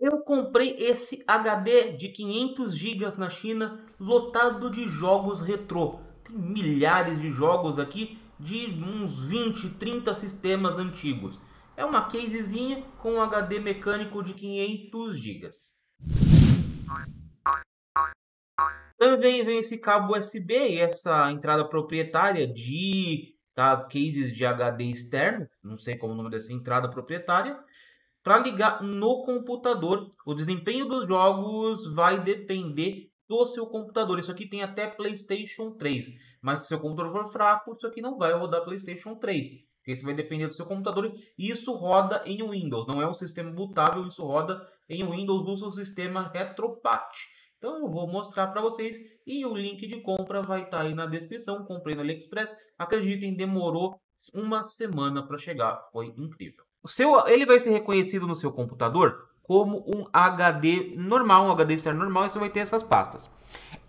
Eu comprei esse HD de 500 GB na China, lotado de jogos retrô. Tem milhares de jogos aqui de uns 20, 30 sistemas antigos. É uma casezinha com um HD mecânico de 500 GB. Também vem esse cabo USB e essa entrada proprietária de tá, cases de HD externo, não sei como é o nome dessa entrada proprietária, para ligar no computador, o desempenho dos jogos vai depender do seu computador. Isso aqui tem até PlayStation 3, mas se seu computador for fraco, isso aqui não vai rodar PlayStation 3. Isso vai depender do seu computador e isso roda em Windows, não é um sistema bootável, isso roda em Windows, no o sistema Retropatch. Então eu vou mostrar para vocês e o link de compra vai estar tá aí na descrição. Comprei no AliExpress, acreditem, demorou uma semana para chegar, foi incrível. O seu, ele vai ser reconhecido no seu computador como um HD normal, um HD externo normal, e você vai ter essas pastas.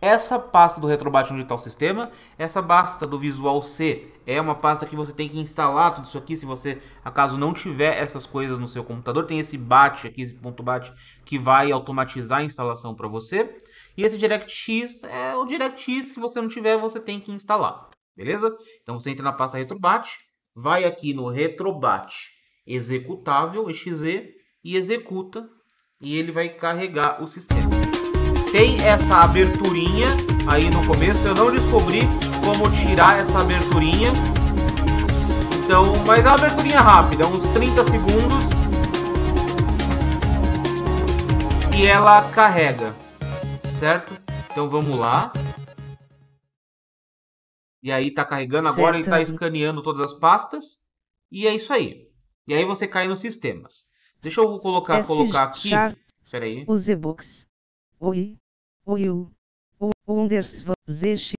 Essa pasta do RetroBatch onde está o sistema, essa pasta do Visual C é uma pasta que você tem que instalar tudo isso aqui, se você acaso não tiver essas coisas no seu computador, tem esse Batch aqui, ponto Batch que vai automatizar a instalação para você. E esse DirectX é o DirectX, se você não tiver, você tem que instalar, beleza? Então você entra na pasta RetroBatch vai aqui no RetroBatch executável, exe, e executa, e ele vai carregar o sistema. Tem essa aberturinha aí no começo, eu não descobri como tirar essa aberturinha, então, mas é uma aberturinha rápida, uns 30 segundos, e ela carrega, certo? Então vamos lá. E aí tá carregando agora, ele tá escaneando todas as pastas. E é isso aí. E aí você cai nos sistemas. Deixa eu colocar, S colocar aqui. Espera aí. Os e-books. Oi. Oi. Underscore. Zesh.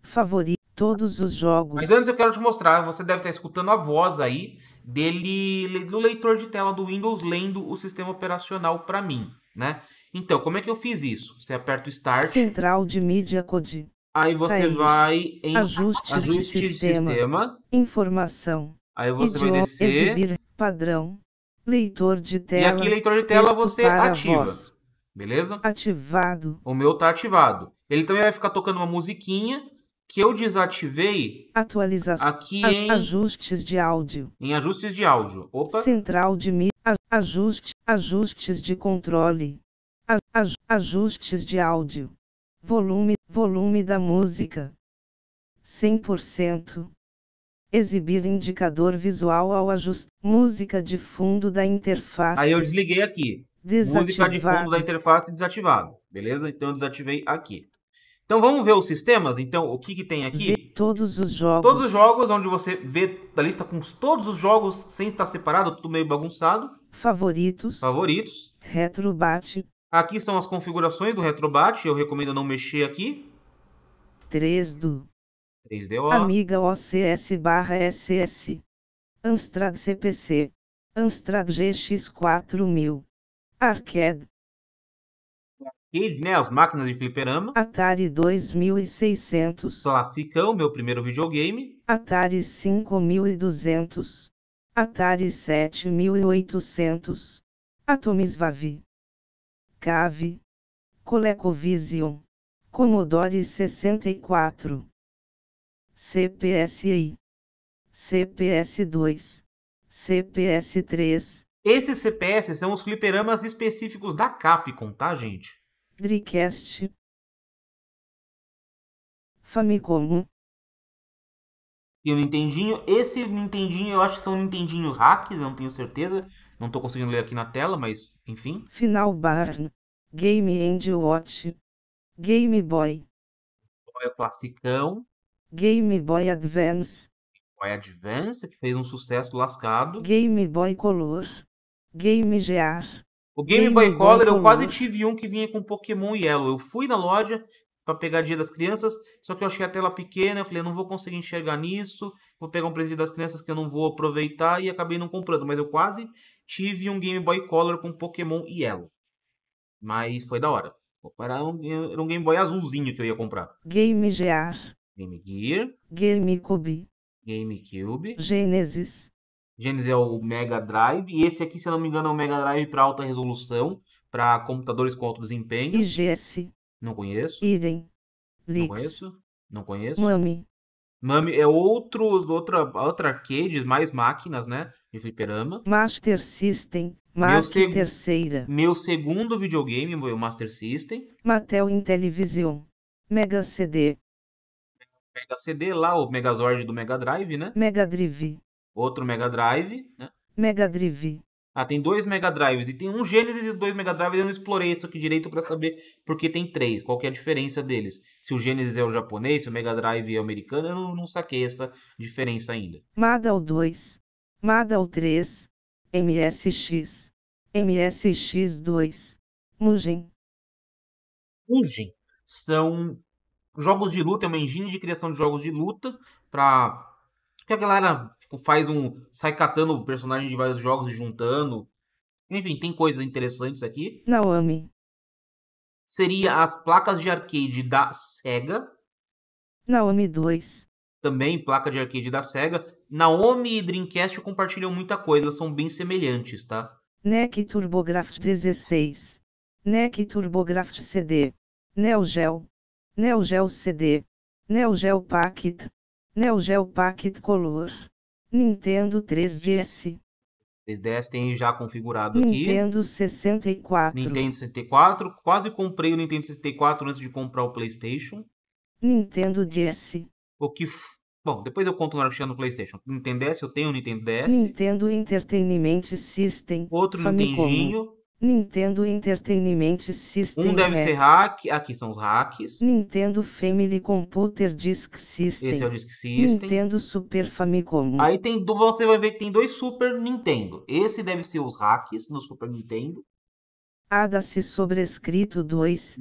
Favorito. Todos os jogos. Mas antes eu quero te mostrar. Você deve estar escutando a voz aí dele do leitor de tela do Windows lendo o sistema operacional para mim, né? Então, como é que eu fiz isso? Você aperta o Start. Central de mídia code. Aí você Sair. vai em ajustes, de, sistema. de, sistema, Informação. Aí você Idioma, vai descer. Exibir padrão, leitor de tela. E aqui, leitor de tela, você ativa. Beleza? Ativado. O meu tá ativado. Ele também vai ficar tocando uma musiquinha que eu desativei. Atualização. Aqui a em ajustes de áudio. Em ajustes de áudio. Opa. Central de mídia. Ajuste, ajustes de controle. A, ajustes de áudio. Volume, volume da música. 100% exibir indicador visual ao ajustar música de fundo da interface. Aí eu desliguei aqui. Desativado. Música de fundo da interface desativado, beleza? Então eu desativei aqui. Então vamos ver os sistemas. Então o que, que tem aqui? Vê todos os jogos. Todos os jogos, onde você vê a lista com todos os jogos sem estar separado, tudo meio bagunçado. Favoritos. Favoritos. Retrobat. Aqui são as configurações do Retrobat. Eu recomendo não mexer aqui. 3 do 3DO. Amiga OCS barra SS. Amstrad CPC. Amstrad GX4000. Arcade. Arcade, né? As máquinas de fliperama. Atari 2600. Classicão, meu primeiro videogame. Atari 5200. Atari 7800. Atomisvav. Cave. ColecoVision. Commodore 64. CPSI, CPS2, CPS3. Esses CPS são os fliperamas específicos da Capcom, tá, gente? Dreamcast, Famicom. E o Nintendinho, esse Nintendinho, eu acho que são Nintendinho hacks, eu não tenho certeza. Não tô conseguindo ler aqui na tela, mas enfim. Final Barn, Game End Watch, Game Boy. É classicão. Game Boy Advance, Game Boy Advance, que fez um sucesso lascado. Game Boy Color, Game Gear. O Game, Game Boy, Boy Color, eu quase tive um que vinha com Pokémon Yellow. Eu fui na loja para pegar Dia das Crianças, só que eu achei a tela pequena, eu falei, não vou conseguir enxergar nisso, vou pegar um presente das crianças que eu não vou aproveitar e acabei não comprando, mas eu quase tive um Game Boy Color com Pokémon Yellow. Mas foi da hora. Era um, era um Game Boy azulzinho que eu ia comprar. Game Gear. Game Gear, GameCube, GameCube, Genesis. Genesis é o Mega Drive e esse aqui, se eu não me engano, é o Mega Drive para alta resolução, para computadores com alto desempenho. IGS. Não conheço. Irem. Não conheço. Não conheço. Mami. Mami é outros, outra, outra arcade, mais máquinas, né? De fliperama. Master System. meu seg... terceira. Meu segundo videogame foi o Master System. Mattel Intellivision. Mega CD. Mega CD lá, o Megazord do Mega Drive, né? Mega Drive. Outro Mega Drive, né? Mega Drive. Ah, tem dois Mega Drives e tem um Genesis e dois Mega Drives. Eu não explorei isso aqui direito para saber porque tem três. Qual que é a diferença deles? Se o Genesis é o japonês, se o Mega Drive é o americano, eu não, não saquei essa diferença ainda. Madal 2, Madal 3, MSX, MSX2, Mugen. Mugen são jogos de luta, é uma engine de criação de jogos de luta para que a galera tipo, faz um sai catando personagem de vários jogos e juntando. Enfim, tem coisas interessantes aqui. Naomi. Seria as placas de arcade da Sega. Naomi 2. Também placa de arcade da Sega. Naomi e Dreamcast compartilham muita coisa, são bem semelhantes, tá? NEC TurboGrafx 16. NEC TurboGrafx CD. Neo Geo. Neo CD, Neogel Packet, Neogel Packet Color, Nintendo 3DS. 3DS tem já configurado Nintendo aqui. Nintendo 64. Nintendo 64. Quase comprei o Nintendo 64 antes de comprar o PlayStation. Nintendo DS. O que. F... Bom, depois eu conto na hora no PlayStation. Nintendo DS, eu tenho o Nintendo DS. Nintendo Entertainment System. Outro Famicom. Nintendinho. Nintendo Entertainment System. Um deve ser hack. Aqui são os hacks. Nintendo Family Computer Disk System. Esse é o Disk System. Nintendo Super Famicom. Aí tem, você vai ver que tem dois Super Nintendo. Esse deve ser os hacks no Super Nintendo. Ada-se sobrescrito 2.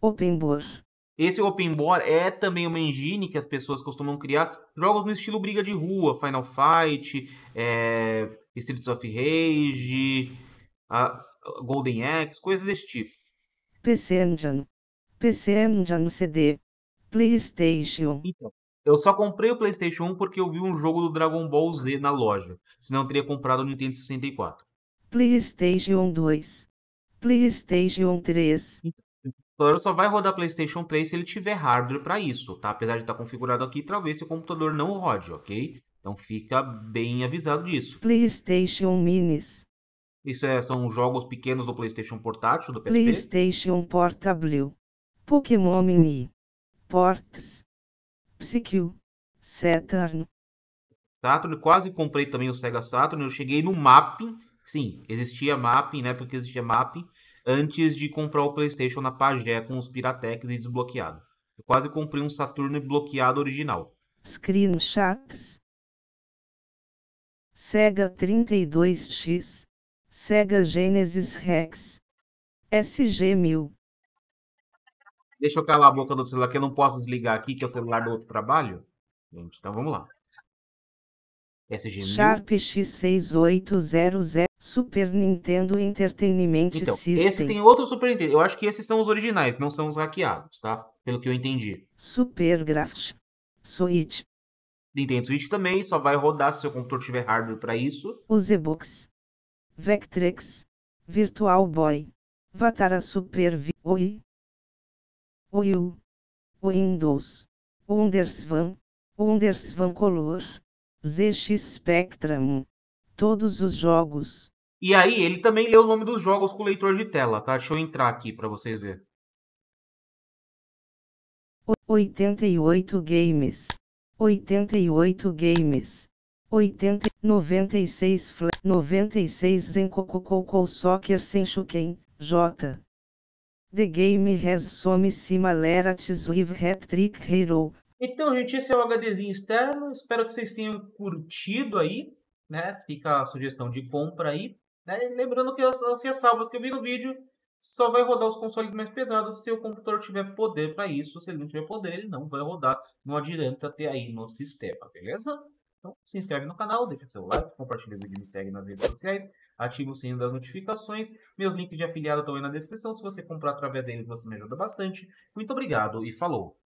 Open Board. Esse Board é também uma engine que as pessoas costumam criar jogos no estilo briga de rua, Final Fight, é, Streets of Rage, a Golden Axe, coisas desse tipo. PC Engine, PC Engine CD, PlayStation. Então, eu só comprei o PlayStation 1 porque eu vi um jogo do Dragon Ball Z na loja, senão eu teria comprado o Nintendo 64. PlayStation 2, PlayStation 3. Então, só vai rodar PlayStation 3 se ele tiver hardware para isso, tá? Apesar de estar tá configurado aqui, talvez seu computador não rode, ok? Então fica bem avisado disso. PlayStation Minis. Isso é, são jogos pequenos do PlayStation Portátil, do PSP. PlayStation Portable, Pokémon Mini, Ports, Psyche, Saturn. Saturn, quase comprei também o Sega Saturn. Eu cheguei no mapping, sim, existia mapping, né? Porque existia mapping antes de comprar o PlayStation na Pagé com os Piratecs e desbloqueado. Eu quase comprei um Saturn bloqueado original. Screenshots. Sega 32X. Sega Genesis Rex. SG1000. Deixa eu calar a boca do celular, que eu não posso desligar aqui, que é o celular do outro trabalho. Gente, então vamos lá. SG1000. Sharp X6800 Super Nintendo Entertainment então, System. Esse tem outro Super Nintendo. Eu acho que esses são os originais, não são os hackeados, tá? Pelo que eu entendi. Super Graphics. Switch. Nintendo Switch também só vai rodar se o seu computador tiver hardware para isso. Os e-books. Vectrex, Virtual Boy, Vatara V, Oi, Oi, Windows, Undersvan, Undersvan Color, ZX Spectrum, todos os jogos. E aí, ele também leu o nome dos jogos com leitor de tela, tá? Deixa eu entrar aqui para vocês verem. 88 Games. 88 Games. 80, 96 fla, 96 Zenkokokoko Soccer chuquem J. The Game Has Some Similarities with Hat-Trick Hero. Então, gente, esse é o HDzinho externo. Espero que vocês tenham curtido aí, né? Fica a sugestão de compra aí. Né? Lembrando que as, as salvas que eu vi no vídeo só vai rodar os consoles mais pesados se o computador tiver poder para isso. Se ele não tiver poder, ele não vai rodar. Não adianta ter aí no sistema, beleza? Então, se inscreve no canal, deixa seu like, compartilha o vídeo, me segue nas redes sociais, ativa o sininho das notificações. Meus links de afiliado estão aí na descrição. Se você comprar através dele, você me ajuda bastante. Muito obrigado e falou!